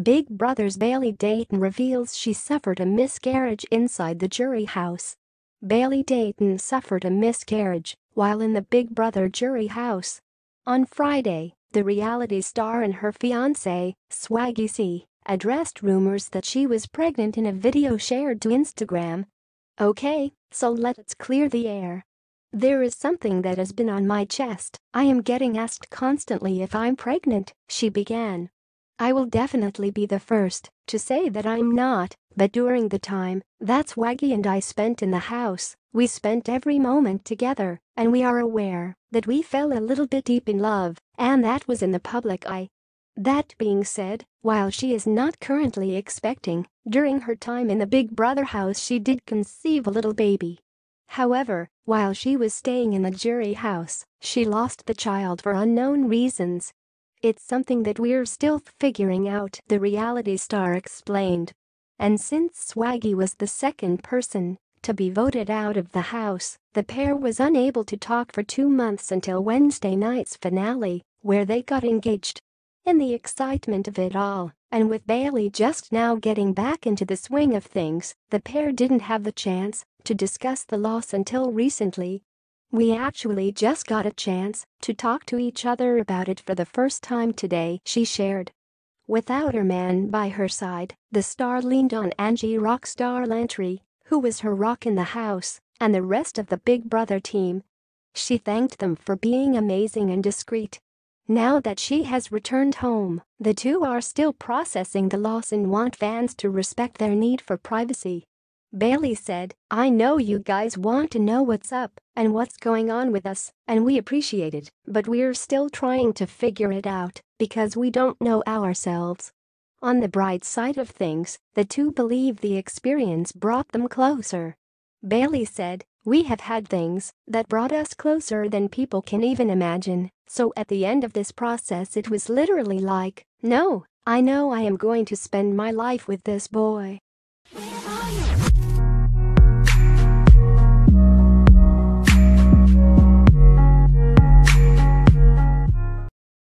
Big Brother's Bailey Dayton reveals she suffered a miscarriage inside the jury house. Bailey Dayton suffered a miscarriage while in the Big Brother jury house. On Friday, the reality star and her fiancé, Swaggy C, addressed rumors that she was pregnant in a video shared to Instagram. Okay, so let's clear the air. There is something that has been on my chest, I am getting asked constantly if I'm pregnant, she began. I will definitely be the first to say that I'm not, but during the time that's Waggy and I spent in the house, we spent every moment together, and we are aware that we fell a little bit deep in love, and that was in the public eye. That being said, while she is not currently expecting, during her time in the Big Brother house she did conceive a little baby. However, while she was staying in the jury house, she lost the child for unknown reasons it's something that we're still figuring out, the reality star explained. And since Swaggy was the second person to be voted out of the house, the pair was unable to talk for two months until Wednesday night's finale, where they got engaged. In the excitement of it all, and with Bailey just now getting back into the swing of things, the pair didn't have the chance to discuss the loss until recently we actually just got a chance to talk to each other about it for the first time today, she shared. Without her man by her side, the star leaned on Angie Rockstar Lantry, who was her rock in the house, and the rest of the Big Brother team. She thanked them for being amazing and discreet. Now that she has returned home, the two are still processing the loss and want fans to respect their need for privacy. Bailey said, I know you guys want to know what's up, and what's going on with us, and we appreciate it, but we're still trying to figure it out because we don't know ourselves. On the bright side of things, the two believe the experience brought them closer. Bailey said, We have had things that brought us closer than people can even imagine, so at the end of this process, it was literally like, No, I know I am going to spend my life with this boy,